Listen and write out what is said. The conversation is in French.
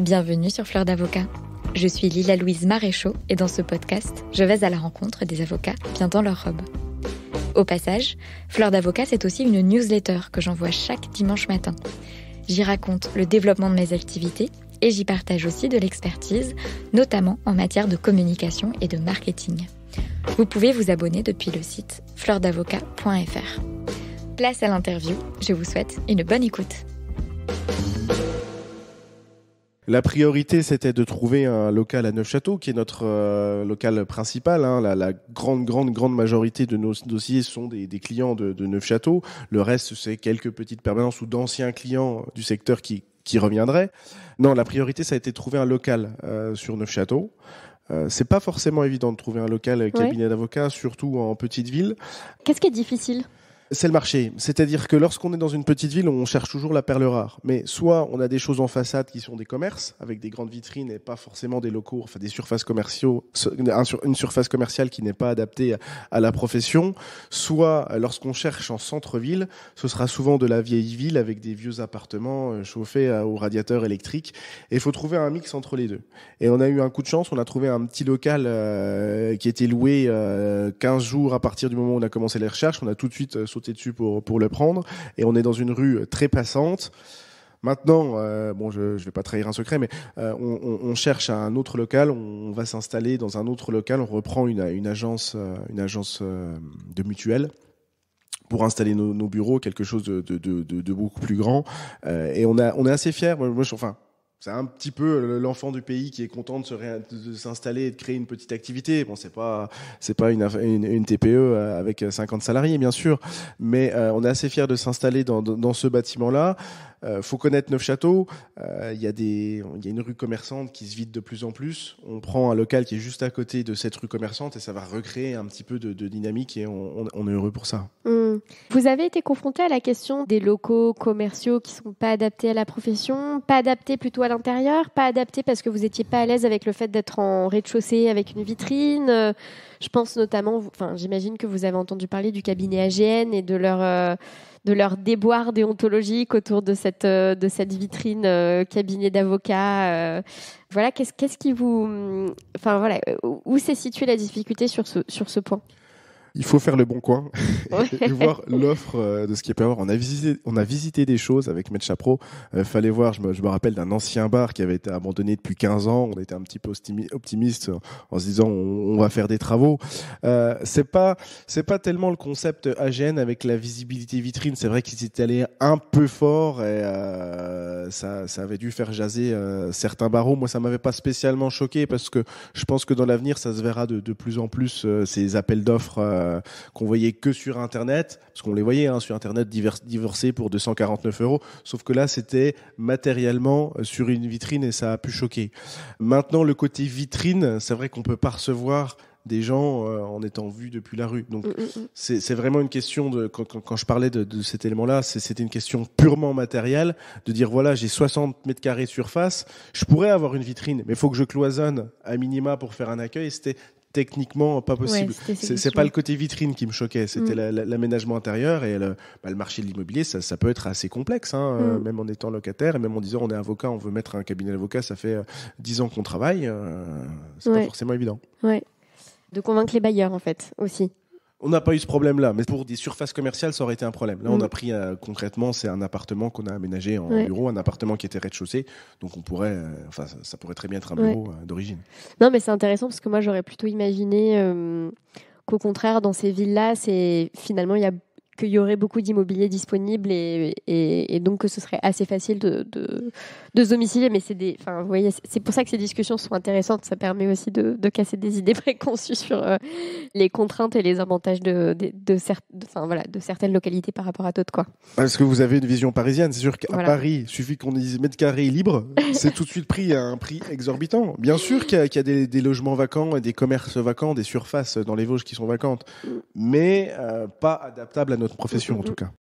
Bienvenue sur Fleur d'avocat. Je suis Lila Louise Maréchaux et dans ce podcast, je vais à la rencontre des avocats bien dans leur robe. Au passage, Fleur d'avocat, c'est aussi une newsletter que j'envoie chaque dimanche matin. J'y raconte le développement de mes activités et j'y partage aussi de l'expertise, notamment en matière de communication et de marketing. Vous pouvez vous abonner depuis le site fleurdavocat.fr. Place à l'interview, je vous souhaite une bonne écoute. La priorité, c'était de trouver un local à Neufchâteau, qui est notre euh, local principal. Hein. La, grande, grande, grande majorité de nos dossiers sont des, clients de, Neufchâteau. Le reste, c'est quelques petites permanences ou d'anciens clients du secteur qui, reviendraient. Non, la priorité, ça a été de trouver un local euh, sur Neufchâteau. Ce euh, c'est pas forcément évident de trouver un local cabinet d'avocats, surtout en petite ville. Qu'est-ce qui est difficile c'est le marché. C'est-à-dire que lorsqu'on est dans une petite ville, on cherche toujours la perle rare. Mais soit on a des choses en façade qui sont des commerces, avec des grandes vitrines et pas forcément des locaux, enfin des surfaces commerciales une surface commerciale qui n'est pas adaptée à la profession. Soit euh, lorsqu'on cherche en centre-ville, ce sera souvent de la vieille ville avec des vieux appartements euh, chauffés euh, au radiateur électrique. Et il faut trouver un mix entre les deux. Et on a eu un coup de chance, on a trouvé un petit local qui était loué 15 jours à partir du moment où on a commencé les recherches. On a tout de suite sauter dessus pour, pour le prendre. Et on est dans une rue très passante. Maintenant, euh, bon, je ne vais pas trahir un secret, mais euh, on, cherche un autre local, on, va s'installer dans un autre local, on reprend une, une agence, euh, une agence de mutuelle pour installer nos, bureaux, quelque chose de, de, beaucoup plus grand. et on, a, on est assez fiers. Moi, c'est un petit peu l'enfant du pays qui est content de s'installer et de créer une petite activité. Bon, c'est pas c'est pas une, TPE e, euh, avec 50 euh, salariés bien sûr, mais euh, on est assez fier de s'installer dans, ce bâtiment-là. Il faut connaître Neufchâteau. Il y a y a une rue commerçante qui se vide de plus en plus. On prend un local qui est juste à côté de cette rue commerçante et ça va recréer un petit peu de, dynamique et on est heureux pour ça. Vous avez été confronté à la question des locaux commerciaux qui ne sont pas adaptés à la profession, pas adaptés plutôt à l'intérieur, pas adaptés parce que vous n'étiez pas à l'aise avec le fait d'être en rez-de-chaussée avec une vitrine. Je pense notamment, enfin, j'imagine que vous avez entendu parler du cabinet AGN et de leur euh, de leur déboire déontologique autour de cette euh, de cette vitrine euh, cabinet d'avocat. voilà, qu'est-ce qu'est-ce qui vous, hum, enfin voilà, où s'est située la difficulté sur ce sur ce point? il faut faire le bon coin et voir l'offre euh, de ce qu'il peut y avoir. On a visité, on a visité des choses avec Metcha Pro. Euh, fallait voir, je me, rappelle d'un ancien bar qui avait été abandonné depuis 15 ans. On était un petit peu optimiste en se disant on, va faire des travaux. Euh, c'est pas, c'est pas tellement le concept AGN avec la visibilité vitrine. C'est vrai qu'ils étaient allés un peu fort et ça, ça avait dû faire jaser certains barreaux. Moi, ça m'avait pas spécialement choqué parce que je pense que dans l'avenir, ça se verra de, de plus en plus ces appels d'offres euh, qu'on voyait que sur Internet, parce qu'on les voyait hein, sur Internet divorcés pour 249 euros, sauf que là, c'était matériellement euh, sur une vitrine et ça a pu choquer. Maintenant, le côté vitrine, c'est vrai qu'on peut pas recevoir des gens euh, en étant vus depuis la rue. Donc mm, mm, mm. c'est vraiment une question de quand, je parlais de, cet élément-là, c'était une question purement matérielle de dire voilà j'ai 60 mètres carrés de surface, je pourrais avoir une vitrine, mais il faut que je cloisonne à minima pour faire un accueil. C'était techniquement pas possible. Ce c'est pas le côté vitrine qui me choquait, c'était mm. l'aménagement intérieur et bah, le, marché de l'immobilier, ça, ça, peut être assez complexe, hein, euh, mm. même en étant locataire et même en disant on est avocat, on veut mettre un cabinet d'avocat, ça fait euh, dix ans qu'on travaille, euh, c'est pas forcément évident. Ouais. De convaincre les bailleurs en fait aussi. On n'a pas eu ce problème-là, mais pour des surfaces commerciales, ça aurait été un problème. Là, on mm. a pris euh, concrètement, c'est un appartement qu'on a aménagé en bureau, un appartement qui était rez-de-chaussée, donc on pourrait, euh, enfin, ça, pourrait très bien être un bureau euh, d'origine. Non, mais c'est intéressant parce que moi, j'aurais plutôt imaginé qu'au contraire, dans ces villes-là, c'est finalement il y a qu'il y aurait beaucoup d'immobilier disponible et, donc que ce serait assez facile de, se domicilier. Mais c'est enfin, vous voyez, c'est pour ça que ces discussions sont intéressantes. Ça permet aussi de, casser des idées préconçues sur euh, les contraintes et les avantages de, de, voilà, de certaines localités par rapport à d'autres, quoi. Parce que vous avez une vision parisienne. C'est sûr qu'à Paris, il suffit qu'on dise mètre carré libre, c'est tout de suite pris à un prix exorbitant. Bien sûr qu'il y a, des, logements vacants et des commerces vacants, des surfaces dans les Vosges qui sont vacantes, mm. mais euh, pas adaptables à nos notre profession en mm, mm. tout cas.